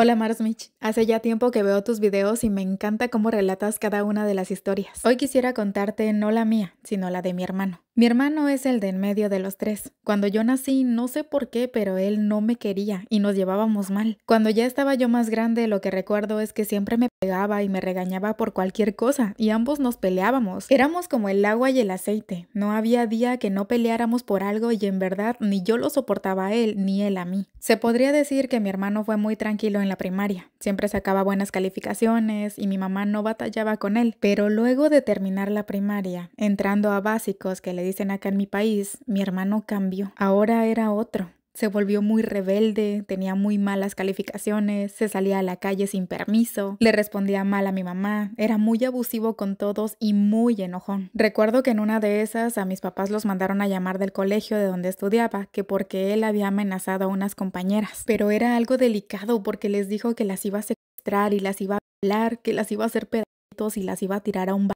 Hola Marsmich, hace ya tiempo que veo tus videos y me encanta cómo relatas cada una de las historias. Hoy quisiera contarte no la mía, sino la de mi hermano. Mi hermano es el de en medio de los tres. Cuando yo nací, no sé por qué, pero él no me quería y nos llevábamos mal. Cuando ya estaba yo más grande, lo que recuerdo es que siempre me pegaba y me regañaba por cualquier cosa y ambos nos peleábamos. Éramos como el agua y el aceite. No había día que no peleáramos por algo y en verdad ni yo lo soportaba a él ni él a mí. Se podría decir que mi hermano fue muy tranquilo en la primaria. Siempre sacaba buenas calificaciones y mi mamá no batallaba con él. Pero luego de terminar la primaria, entrando a básicos que le dicen acá en mi país, mi hermano cambió. Ahora era otro. Se volvió muy rebelde, tenía muy malas calificaciones, se salía a la calle sin permiso, le respondía mal a mi mamá, era muy abusivo con todos y muy enojón. Recuerdo que en una de esas a mis papás los mandaron a llamar del colegio de donde estudiaba, que porque él había amenazado a unas compañeras, pero era algo delicado porque les dijo que las iba a secuestrar y las iba a hablar, que las iba a hacer pedazos y las iba a tirar a un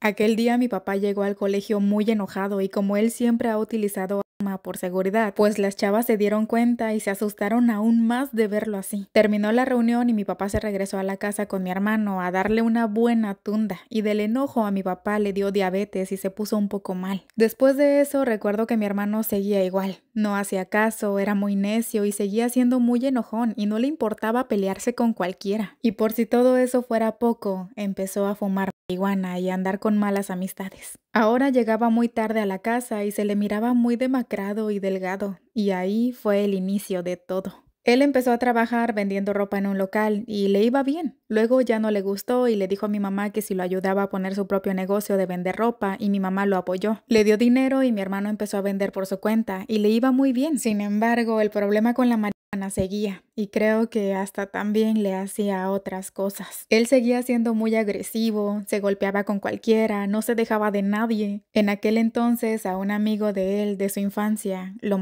Aquel día mi papá llegó al colegio muy enojado y como él siempre ha utilizado arma por seguridad, pues las chavas se dieron cuenta y se asustaron aún más de verlo así. Terminó la reunión y mi papá se regresó a la casa con mi hermano a darle una buena tunda y del enojo a mi papá le dio diabetes y se puso un poco mal. Después de eso recuerdo que mi hermano seguía igual, no hacía caso, era muy necio y seguía siendo muy enojón y no le importaba pelearse con cualquiera. Y por si todo eso fuera poco, empezó a fumar marihuana y andar con malas amistades. Ahora llegaba muy tarde a la casa y se le miraba muy demacrado y delgado, y ahí fue el inicio de todo. Él empezó a trabajar vendiendo ropa en un local y le iba bien. Luego ya no le gustó y le dijo a mi mamá que si lo ayudaba a poner su propio negocio de vender ropa y mi mamá lo apoyó. Le dio dinero y mi hermano empezó a vender por su cuenta y le iba muy bien. Sin embargo, el problema con la Ana seguía y creo que hasta también le hacía otras cosas. Él seguía siendo muy agresivo, se golpeaba con cualquiera, no se dejaba de nadie. En aquel entonces a un amigo de él de su infancia lo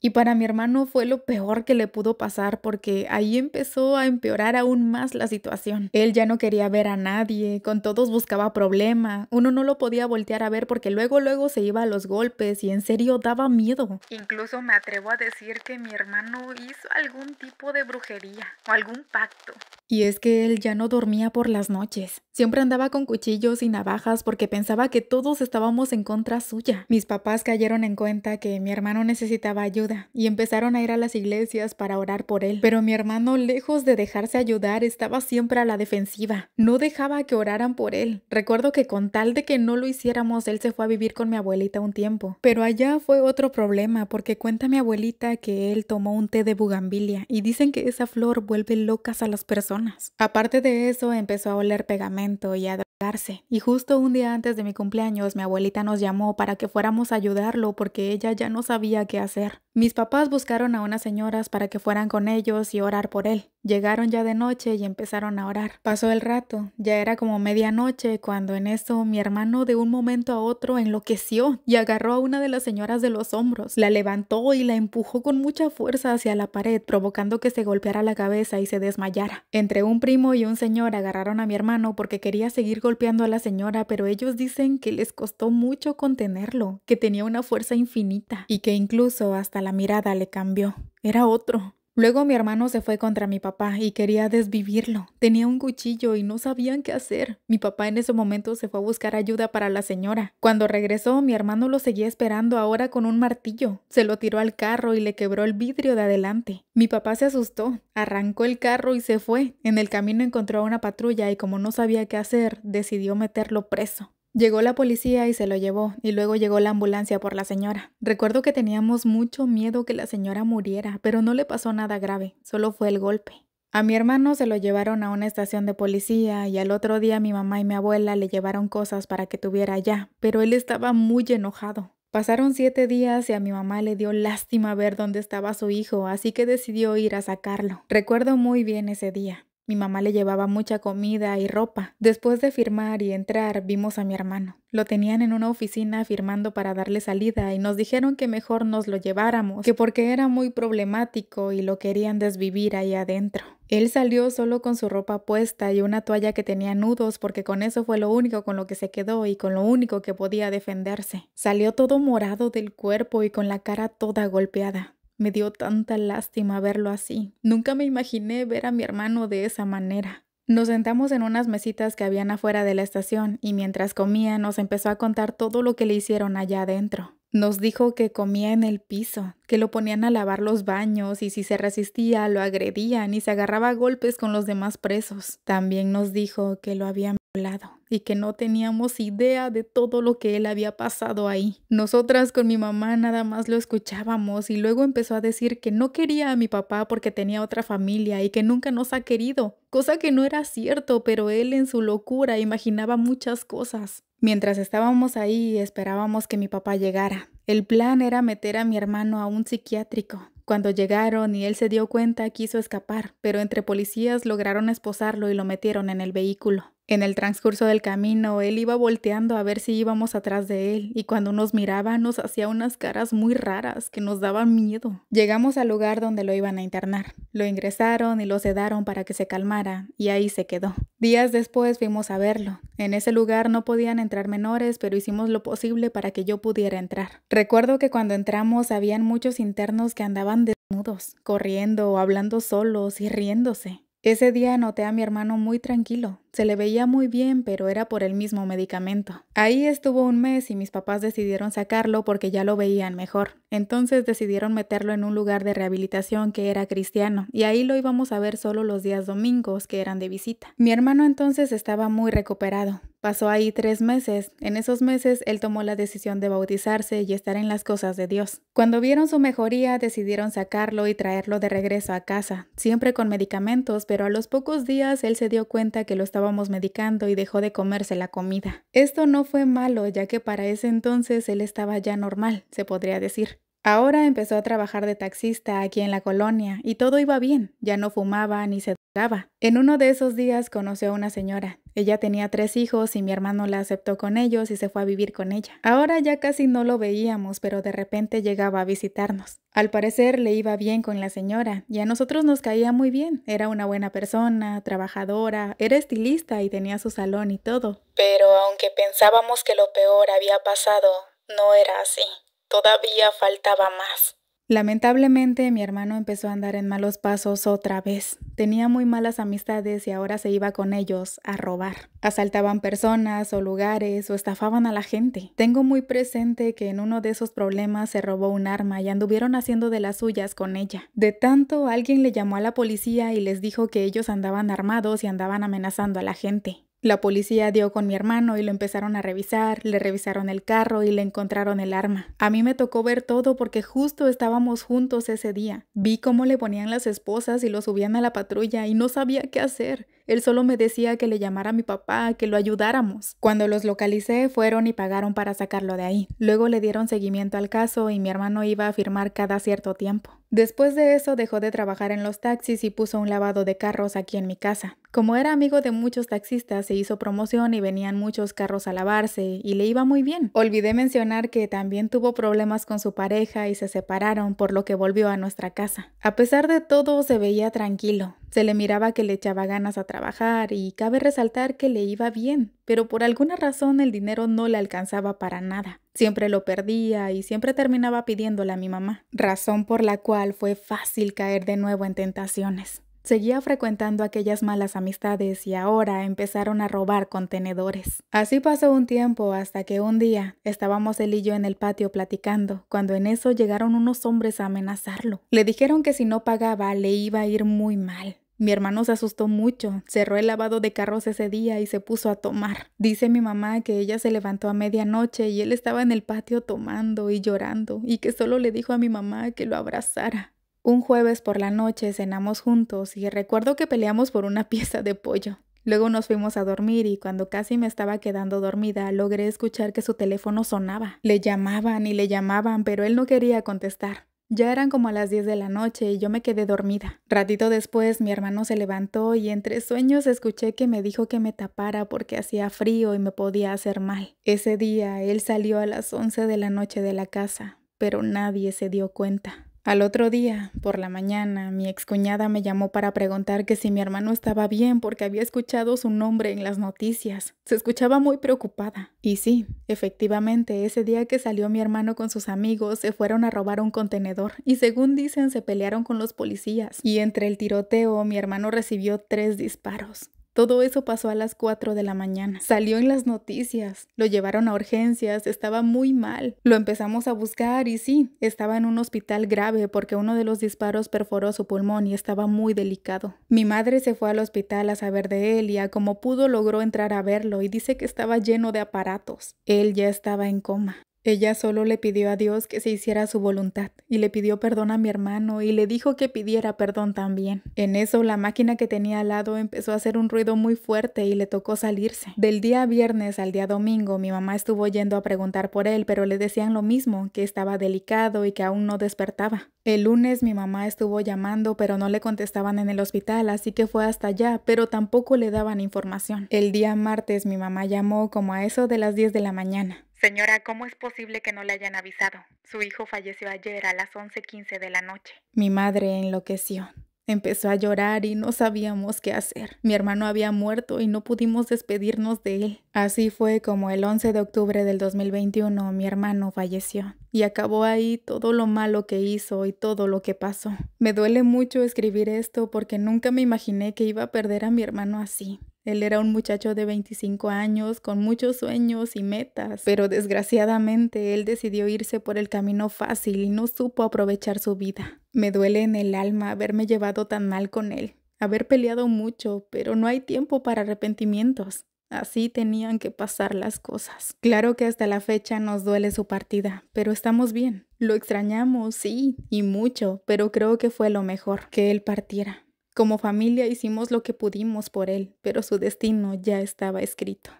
y para mi hermano fue lo peor que le pudo pasar porque ahí empezó a empeorar aún más la situación. Él ya no quería ver a nadie, con todos buscaba problema, uno no lo podía voltear a ver porque luego luego se iba a los golpes y en serio daba miedo. Incluso me atrevo a decir que mi hermano hizo algún tipo de brujería o algún pacto y es que él ya no dormía por las noches. Siempre andaba con cuchillos y navajas porque pensaba que todos estábamos en contra suya. Mis papás cayeron en cuenta que mi hermano necesitaba ayuda y empezaron a ir a las iglesias para orar por él. Pero mi hermano, lejos de dejarse ayudar, estaba siempre a la defensiva. No dejaba que oraran por él. Recuerdo que con tal de que no lo hiciéramos, él se fue a vivir con mi abuelita un tiempo. Pero allá fue otro problema porque cuenta mi abuelita que él tomó un té de bugambilia y dicen que esa flor vuelve locas a las personas Aparte de eso, empezó a oler pegamento y a drogarse. Y justo un día antes de mi cumpleaños, mi abuelita nos llamó para que fuéramos a ayudarlo porque ella ya no sabía qué hacer. Mis papás buscaron a unas señoras para que fueran con ellos y orar por él. Llegaron ya de noche y empezaron a orar. Pasó el rato, ya era como medianoche cuando en eso mi hermano de un momento a otro enloqueció y agarró a una de las señoras de los hombros, la levantó y la empujó con mucha fuerza hacia la pared, provocando que se golpeara la cabeza y se desmayara. Entre un primo y un señor agarraron a mi hermano porque quería seguir golpeando a la señora, pero ellos dicen que les costó mucho contenerlo, que tenía una fuerza infinita y que incluso hasta la mirada le cambió. Era otro. Luego mi hermano se fue contra mi papá y quería desvivirlo. Tenía un cuchillo y no sabían qué hacer. Mi papá en ese momento se fue a buscar ayuda para la señora. Cuando regresó, mi hermano lo seguía esperando ahora con un martillo. Se lo tiró al carro y le quebró el vidrio de adelante. Mi papá se asustó, arrancó el carro y se fue. En el camino encontró a una patrulla y como no sabía qué hacer, decidió meterlo preso. Llegó la policía y se lo llevó, y luego llegó la ambulancia por la señora. Recuerdo que teníamos mucho miedo que la señora muriera, pero no le pasó nada grave, solo fue el golpe. A mi hermano se lo llevaron a una estación de policía y al otro día mi mamá y mi abuela le llevaron cosas para que tuviera allá, pero él estaba muy enojado. Pasaron siete días y a mi mamá le dio lástima ver dónde estaba su hijo, así que decidió ir a sacarlo. Recuerdo muy bien ese día. Mi mamá le llevaba mucha comida y ropa. Después de firmar y entrar, vimos a mi hermano. Lo tenían en una oficina firmando para darle salida y nos dijeron que mejor nos lo lleváramos, que porque era muy problemático y lo querían desvivir ahí adentro. Él salió solo con su ropa puesta y una toalla que tenía nudos porque con eso fue lo único con lo que se quedó y con lo único que podía defenderse. Salió todo morado del cuerpo y con la cara toda golpeada. Me dio tanta lástima verlo así. Nunca me imaginé ver a mi hermano de esa manera. Nos sentamos en unas mesitas que habían afuera de la estación y mientras comía nos empezó a contar todo lo que le hicieron allá adentro. Nos dijo que comía en el piso, que lo ponían a lavar los baños y si se resistía lo agredían y se agarraba a golpes con los demás presos. También nos dijo que lo habían lado y que no teníamos idea de todo lo que él había pasado ahí. Nosotras con mi mamá nada más lo escuchábamos y luego empezó a decir que no quería a mi papá porque tenía otra familia y que nunca nos ha querido, cosa que no era cierto, pero él en su locura imaginaba muchas cosas. Mientras estábamos ahí esperábamos que mi papá llegara. El plan era meter a mi hermano a un psiquiátrico, cuando llegaron y él se dio cuenta, quiso escapar, pero entre policías lograron esposarlo y lo metieron en el vehículo. En el transcurso del camino, él iba volteando a ver si íbamos atrás de él, y cuando nos miraba nos hacía unas caras muy raras que nos daban miedo. Llegamos al lugar donde lo iban a internar. Lo ingresaron y lo sedaron para que se calmara, y ahí se quedó. Días después fuimos a verlo. En ese lugar no podían entrar menores, pero hicimos lo posible para que yo pudiera entrar. Recuerdo que cuando entramos habían muchos internos que andaban desnudos, corriendo, hablando solos y riéndose. Ese día noté a mi hermano muy tranquilo, se le veía muy bien, pero era por el mismo medicamento. Ahí estuvo un mes y mis papás decidieron sacarlo porque ya lo veían mejor. Entonces decidieron meterlo en un lugar de rehabilitación que era cristiano y ahí lo íbamos a ver solo los días domingos que eran de visita. Mi hermano entonces estaba muy recuperado. Pasó ahí tres meses. En esos meses él tomó la decisión de bautizarse y estar en las cosas de Dios. Cuando vieron su mejoría decidieron sacarlo y traerlo de regreso a casa, siempre con medicamentos, pero a los pocos días él se dio cuenta que lo estaba estábamos medicando y dejó de comerse la comida. Esto no fue malo, ya que para ese entonces él estaba ya normal, se podría decir. Ahora empezó a trabajar de taxista aquí en la colonia y todo iba bien, ya no fumaba ni se drogaba. En uno de esos días conoció a una señora, ella tenía tres hijos y mi hermano la aceptó con ellos y se fue a vivir con ella. Ahora ya casi no lo veíamos, pero de repente llegaba a visitarnos. Al parecer le iba bien con la señora y a nosotros nos caía muy bien. Era una buena persona, trabajadora, era estilista y tenía su salón y todo. Pero aunque pensábamos que lo peor había pasado, no era así. Todavía faltaba más. Lamentablemente mi hermano empezó a andar en malos pasos otra vez. Tenía muy malas amistades y ahora se iba con ellos a robar. Asaltaban personas o lugares o estafaban a la gente. Tengo muy presente que en uno de esos problemas se robó un arma y anduvieron haciendo de las suyas con ella. De tanto alguien le llamó a la policía y les dijo que ellos andaban armados y andaban amenazando a la gente. La policía dio con mi hermano y lo empezaron a revisar, le revisaron el carro y le encontraron el arma. A mí me tocó ver todo porque justo estábamos juntos ese día. Vi cómo le ponían las esposas y lo subían a la patrulla y no sabía qué hacer. Él solo me decía que le llamara a mi papá, que lo ayudáramos. Cuando los localicé, fueron y pagaron para sacarlo de ahí. Luego le dieron seguimiento al caso y mi hermano iba a firmar cada cierto tiempo. Después de eso dejó de trabajar en los taxis y puso un lavado de carros aquí en mi casa. Como era amigo de muchos taxistas, se hizo promoción y venían muchos carros a lavarse y le iba muy bien. Olvidé mencionar que también tuvo problemas con su pareja y se separaron, por lo que volvió a nuestra casa. A pesar de todo, se veía tranquilo. Se le miraba que le echaba ganas a trabajar y cabe resaltar que le iba bien, pero por alguna razón el dinero no le alcanzaba para nada. Siempre lo perdía y siempre terminaba pidiéndole a mi mamá, razón por la cual fue fácil caer de nuevo en tentaciones. Seguía frecuentando aquellas malas amistades y ahora empezaron a robar contenedores. Así pasó un tiempo hasta que un día estábamos él y yo en el patio platicando, cuando en eso llegaron unos hombres a amenazarlo. Le dijeron que si no pagaba le iba a ir muy mal. Mi hermano se asustó mucho, cerró el lavado de carros ese día y se puso a tomar. Dice mi mamá que ella se levantó a medianoche y él estaba en el patio tomando y llorando y que solo le dijo a mi mamá que lo abrazara. Un jueves por la noche cenamos juntos y recuerdo que peleamos por una pieza de pollo. Luego nos fuimos a dormir y cuando casi me estaba quedando dormida logré escuchar que su teléfono sonaba. Le llamaban y le llamaban, pero él no quería contestar. Ya eran como las 10 de la noche y yo me quedé dormida. Ratito después mi hermano se levantó y entre sueños escuché que me dijo que me tapara porque hacía frío y me podía hacer mal. Ese día él salió a las 11 de la noche de la casa, pero nadie se dio cuenta. Al otro día, por la mañana, mi excuñada me llamó para preguntar que si mi hermano estaba bien porque había escuchado su nombre en las noticias. Se escuchaba muy preocupada. Y sí, efectivamente, ese día que salió mi hermano con sus amigos, se fueron a robar un contenedor y según dicen se pelearon con los policías. Y entre el tiroteo, mi hermano recibió tres disparos. Todo eso pasó a las 4 de la mañana. Salió en las noticias, lo llevaron a urgencias, estaba muy mal. Lo empezamos a buscar y sí, estaba en un hospital grave porque uno de los disparos perforó su pulmón y estaba muy delicado. Mi madre se fue al hospital a saber de él y a como pudo logró entrar a verlo y dice que estaba lleno de aparatos. Él ya estaba en coma. Ella solo le pidió a Dios que se hiciera su voluntad y le pidió perdón a mi hermano y le dijo que pidiera perdón también. En eso la máquina que tenía al lado empezó a hacer un ruido muy fuerte y le tocó salirse. Del día viernes al día domingo mi mamá estuvo yendo a preguntar por él, pero le decían lo mismo, que estaba delicado y que aún no despertaba. El lunes mi mamá estuvo llamando, pero no le contestaban en el hospital, así que fue hasta allá, pero tampoco le daban información. El día martes mi mamá llamó como a eso de las 10 de la mañana. Señora, ¿cómo es posible que no le hayan avisado? Su hijo falleció ayer a las 11.15 de la noche. Mi madre enloqueció. Empezó a llorar y no sabíamos qué hacer. Mi hermano había muerto y no pudimos despedirnos de él. Así fue como el 11 de octubre del 2021 mi hermano falleció. Y acabó ahí todo lo malo que hizo y todo lo que pasó. Me duele mucho escribir esto porque nunca me imaginé que iba a perder a mi hermano así. Él era un muchacho de 25 años con muchos sueños y metas, pero desgraciadamente él decidió irse por el camino fácil y no supo aprovechar su vida. Me duele en el alma haberme llevado tan mal con él, haber peleado mucho, pero no hay tiempo para arrepentimientos. Así tenían que pasar las cosas. Claro que hasta la fecha nos duele su partida, pero estamos bien. Lo extrañamos, sí, y mucho, pero creo que fue lo mejor que él partiera. Como familia hicimos lo que pudimos por él, pero su destino ya estaba escrito.